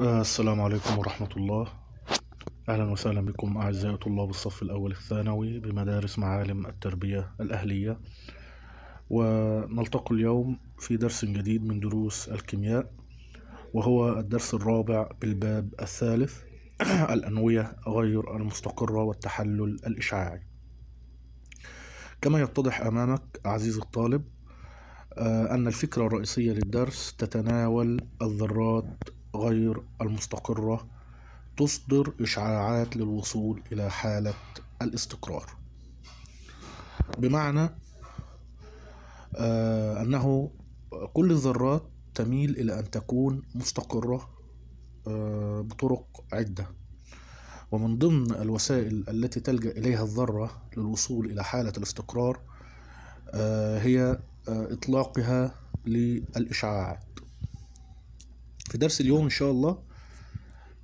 السلام عليكم ورحمة الله أهلا وسهلا بكم أعزائي طلاب الصف الأول الثانوي بمدارس معالم التربية الأهلية ونلتقي اليوم في درس جديد من دروس الكيمياء وهو الدرس الرابع بالباب الثالث الأنوية غير المستقرة والتحلل الإشعاعي كما يتضح أمامك عزيزي الطالب آه، أن الفكرة الرئيسية للدرس تتناول الذرات غير المستقرة تصدر إشعاعات للوصول إلى حالة الاستقرار بمعنى آه، أنه كل الذرات تميل إلى أن تكون مستقرة آه، بطرق عدة ومن ضمن الوسائل التي تلجأ إليها الذرة للوصول إلى حالة الاستقرار آه، هي إطلاقها للإشعاعات في درس اليوم إن شاء الله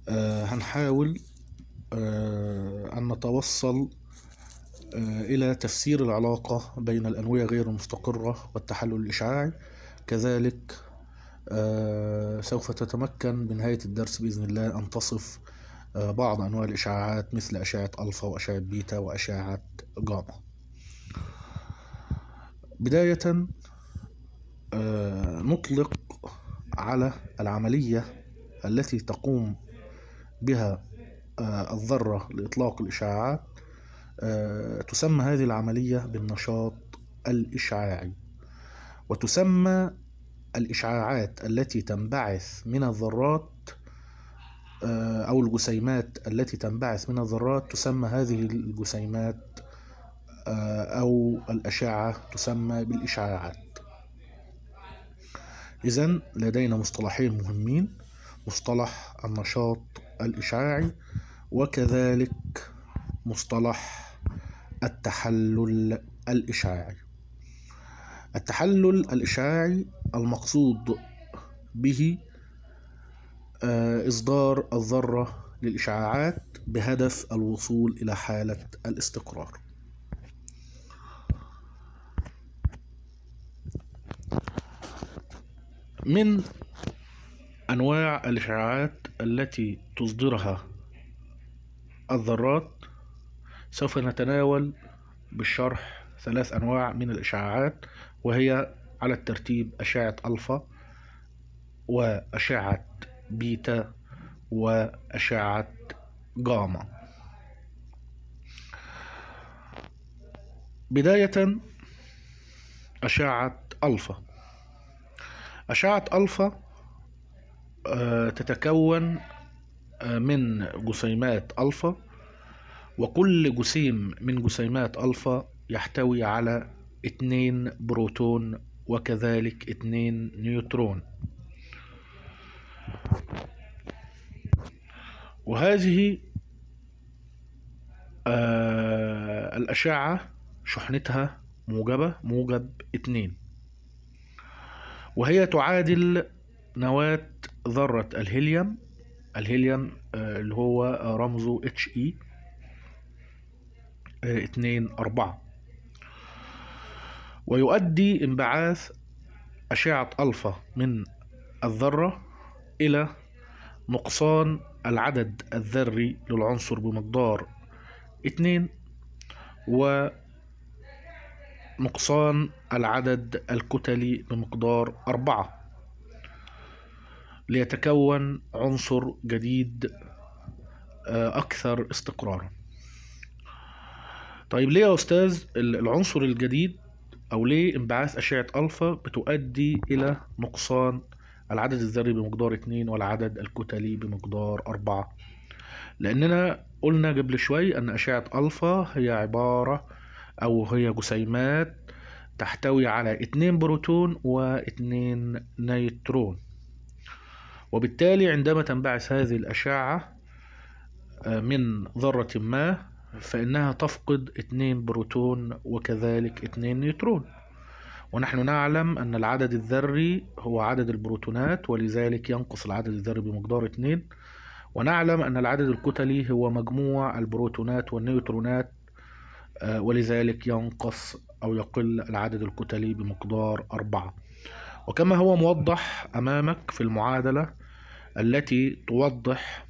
آه هنحاول آه أن نتوصل آه إلى تفسير العلاقة بين الأنوية غير المستقرة والتحلل الإشعاعي كذلك آه، سوف تتمكن بنهاية الدرس بإذن الله أن تصف آه، بعض أنواع الإشعاعات مثل أشعة ألفا وأشعة بيتا وأشعة جاما بداية آه، نطلق على العملية التي تقوم بها آه، الذرة لإطلاق الإشعاعات آه، تسمى هذه العملية بالنشاط الإشعاعي وتسمى الإشعاعات التي تنبعث من الذرات آه، أو الجسيمات التي تنبعث من الذرات تسمى هذه الجسيمات أو الأشعة تسمى بالإشعاعات إذا لدينا مصطلحين مهمين مصطلح النشاط الإشعاعي وكذلك مصطلح التحلل الإشعاعي التحلل الإشعاعي المقصود به آه، إصدار الذرة للإشعاعات بهدف الوصول إلى حالة الاستقرار من أنواع الإشعاعات التي تصدرها الذرات سوف نتناول بالشرح ثلاث أنواع من الإشعاعات وهي على الترتيب أشعة ألفا وأشعة بيتا وأشعة جاما بداية أشعة ألفا أشعة ألفا آه، تتكون آه، من جسيمات ألفا وكل جسيم من جسيمات ألفا يحتوي على اتنين بروتون وكذلك اتنين نيوترون وهذه آه، الأشعة شحنتها موجبة موجب اتنين وهي تعادل نواة ذرة الهيليوم الهيليوم آه، اللي هو آه، رمزه اتش اي 2 أربعة ويؤدي انبعاث أشعة ألفا من الذرة إلى نقصان العدد الذري للعنصر بمقدار 2 و نقصان العدد الكتلي بمقدار أربعة ليتكون عنصر جديد آه، أكثر استقرارا طيب ليه يا أستاذ العنصر الجديد أو ليه انبعاث أشعة ألفا بتؤدي إلى نقصان العدد الذري بمقدار اتنين والعدد الكتلي بمقدار أربعة لأننا قلنا قبل شوي أن أشعة ألفا هي عبارة أو هي جسيمات تحتوي على اتنين بروتون واتنين نيترون وبالتالي عندما تنبعث هذه الأشعة آه، من ذرة ما فإنها تفقد اتنين بروتون وكذلك اتنين نيوترون ونحن نعلم أن العدد الذري هو عدد البروتونات ولذلك ينقص العدد الذري بمقدار اتنين ونعلم أن العدد الكتلي هو مجموع البروتونات والنيوترونات آه، ولذلك ينقص أو يقل العدد الكتلي بمقدار أربعة وكما هو موضح أمامك في المعادلة التي توضح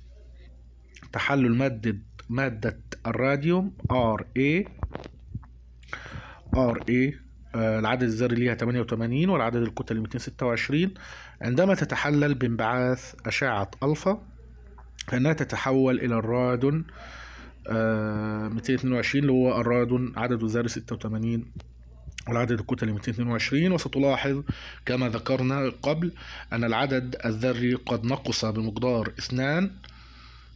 تحلل مادة مادة الراديوم RA RA إيه، إيه، آه، العدد الذري ليها 88 والعدد الكتلي 226 عندما تتحلل بانبعاث أشعة ألفا فإنها تتحول إلى الرادون 222 آه، اللي هو الراد عدد الذري 86 والعدد الكتلي 222 وستلاحظ كما ذكرنا قبل أن العدد الذري قد نقص بمقدار 2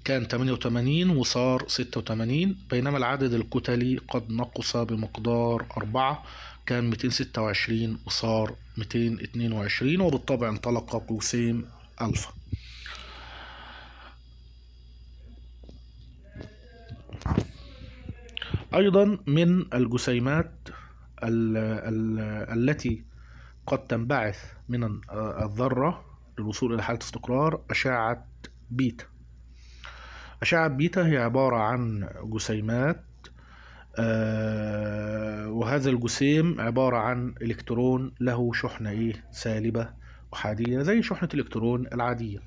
كان 88 وصار 86 بينما العدد الكتلي قد نقص بمقدار 4 كان 226 وصار 222 وبالطبع انطلق قوسين ألفا أيضا من الجسيمات الـ الـ التي قد تنبعث من الذرة للوصول إلى حالة استقرار أشعة بيتا أشعة بيتا هي عبارة عن جسيمات آه، وهذا الجسيم عبارة عن إلكترون له شحنة إيه سالبة أحادية زي شحنة الإلكترون العادية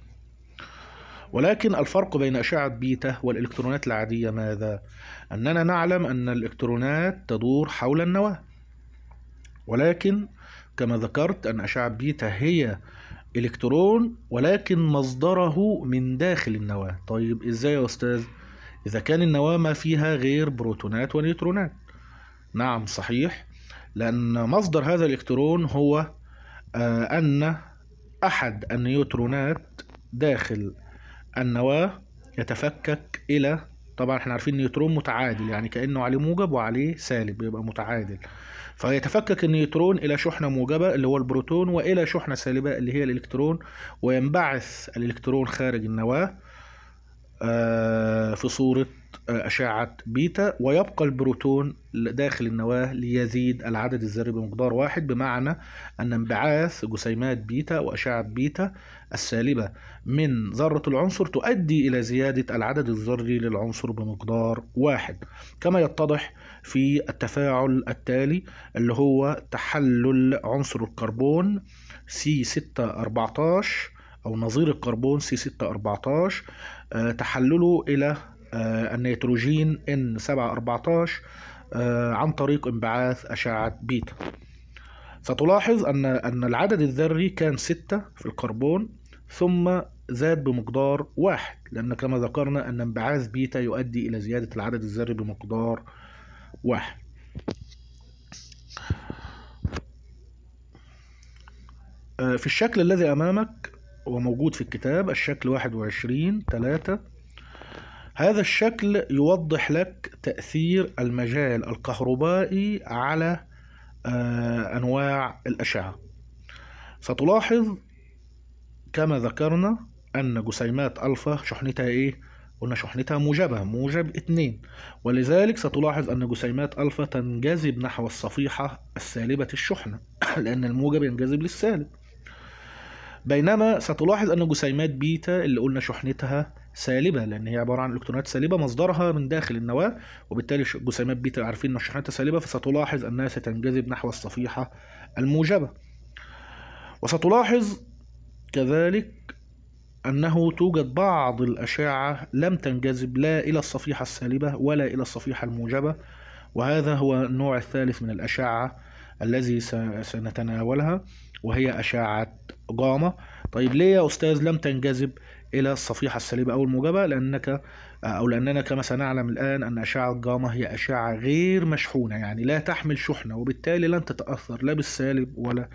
ولكن الفرق بين أشعة بيتا والإلكترونات العادية ماذا؟ أننا نعلم أن الإلكترونات تدور حول النواة ولكن كما ذكرت أن أشعة بيتا هي إلكترون ولكن مصدره من داخل النواة طيب إزاي يا أستاذ؟ إذا كان النواة ما فيها غير بروتونات ونيوترونات نعم صحيح لأن مصدر هذا الإلكترون هو آه، أن أحد النيوترونات داخل النواة يتفكك إلى طبعا احنا عارفين نيوترون متعادل يعني كأنه عليه موجب وعليه سالب يبقى متعادل فيتفكك النيوترون إلى شحنة موجبة اللي هو البروتون وإلى شحنة سالبة اللي هي الإلكترون وينبعث الإلكترون خارج النواة آه، في صورة آه، أشعة بيتا ويبقى البروتون داخل النواة ليزيد العدد الذري بمقدار واحد بمعنى أن انبعاث جسيمات بيتا وأشعة بيتا السالبة من ذرة العنصر تؤدي إلى زيادة العدد الذري للعنصر بمقدار واحد كما يتضح في التفاعل التالي اللي هو تحلل عنصر الكربون C614 أو نظير الكربون C614 آه، تحلله إلى آه، النيتروجين N714 آه، عن طريق انبعاث أشعة بيتا ستلاحظ أن أن العدد الذري كان ستة في الكربون ثم زاد بمقدار واحد لأن كما ذكرنا أن انبعاث بيتا يؤدي إلى زيادة العدد الذري بمقدار واحد آه، في الشكل الذي أمامك وموجود في الكتاب الشكل 21 3 هذا الشكل يوضح لك تأثير المجال الكهربائي على آه، أنواع الأشعة ستلاحظ كما ذكرنا أن جسيمات ألفا شحنتها إيه؟ قلنا شحنتها موجبة موجب اثنين ولذلك ستلاحظ أن جسيمات ألفا تنجذب نحو الصفيحة السالبة الشحنة لأن الموجب ينجذب للسالب بينما ستلاحظ أن جسيمات بيتا اللي قلنا شحنتها سالبه لان هي عباره عن الكترونات سالبه مصدرها من داخل النواه وبالتالي جسيمات بيتا عارفين ان شحناتها سالبه فستلاحظ انها ستنجذب نحو الصفيحه الموجبه وستلاحظ كذلك أنه توجد بعض الأشعة لم تنجذب لا إلى الصفيحة السالبة ولا إلى الصفيحة الموجبة وهذا هو النوع الثالث من الأشعة الذي سنتناولها وهي أشعة جاما طيب ليه يا أستاذ لم تنجذب الى الصفيحه السالبه او الموجبه لانك او لاننا كما سنعلم الان ان اشعه الجاما هي اشعه غير مشحونه يعني لا تحمل شحنه وبالتالي لن تتاثر لا بالسالب ولا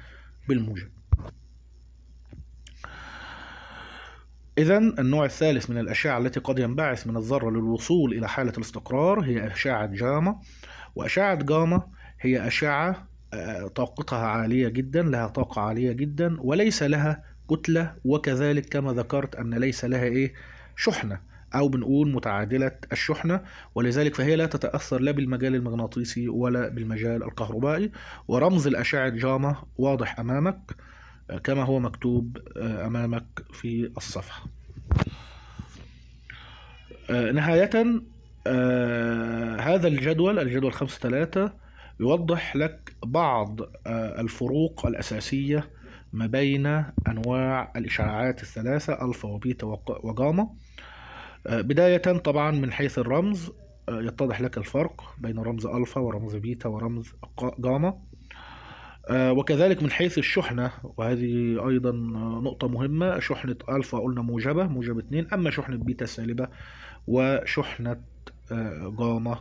بالموجب إذا النوع الثالث من الأشعة التي قد ينبعث من الذرة للوصول إلى حالة الاستقرار هي أشعة جاما وأشعة جاما هي أشعة آه، طاقتها عالية جدا لها طاقة عالية جدا وليس لها كتلة وكذلك كما ذكرت أن ليس لها إيه شحنة أو بنقول متعادلة الشحنة ولذلك فهي لا تتأثر لا بالمجال المغناطيسي ولا بالمجال الكهربائي ورمز الأشعة جاما واضح أمامك كما هو مكتوب آه، أمامك في الصفحة آه، نهاية آه، هذا الجدول الجدول 5 3 يوضح لك بعض الفروق الأساسية ما بين أنواع الإشعاعات الثلاثة ألفا وبيتا وجاما آه، بداية طبعا من حيث الرمز آه، يتضح لك الفرق بين رمز ألفا ورمز بيتا ورمز جاما آه، وكذلك من حيث الشحنة وهذه أيضا نقطة مهمة شحنة ألفا قلنا موجبة موجب 2 أما شحنة بيتا سالبة وشحنة جاما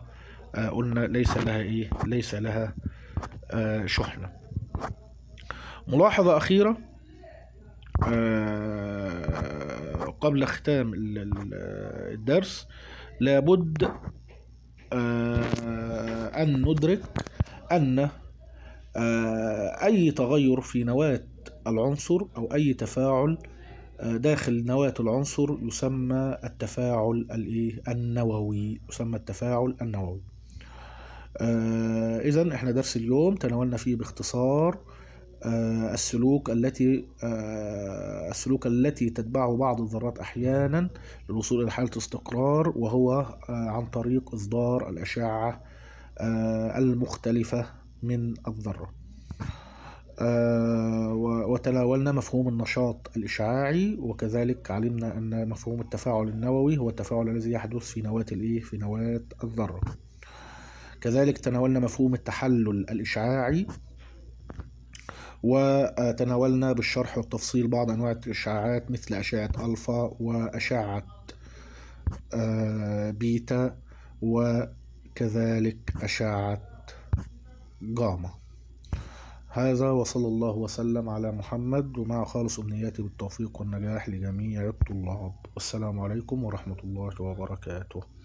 قلنا ليس لها إيه ليس لها شحنة ملاحظة أخيرة آه، قبل ختام الدرس لابد آه، أن ندرك أن آه، أي تغير في نواة العنصر أو أي تفاعل داخل نواة العنصر يسمى التفاعل النووي يسمى التفاعل النووي إذا احنا درس اليوم تناولنا فيه باختصار آه، السلوك التي آه، السلوك التي تتبعه بعض الذرات أحيانا للوصول إلى حالة استقرار وهو آه، عن طريق إصدار الأشعة المختلفة من الذرة وتناولنا مفهوم النشاط الإشعاعي وكذلك علمنا أن مفهوم التفاعل النووي هو التفاعل الذي يحدث في نواة الإيه؟ في نواة الذرة كذلك تناولنا مفهوم التحلل الإشعاعي وتناولنا بالشرح والتفصيل بعض أنواع الإشعاعات مثل أشعة ألفا وأشعة آه، بيتا وكذلك أشعة جاما هذا وصلى الله وسلم على محمد ومع خالص أمنياتي بالتوفيق والنجاح لجميع الطلاب والسلام عليكم ورحمة الله وبركاته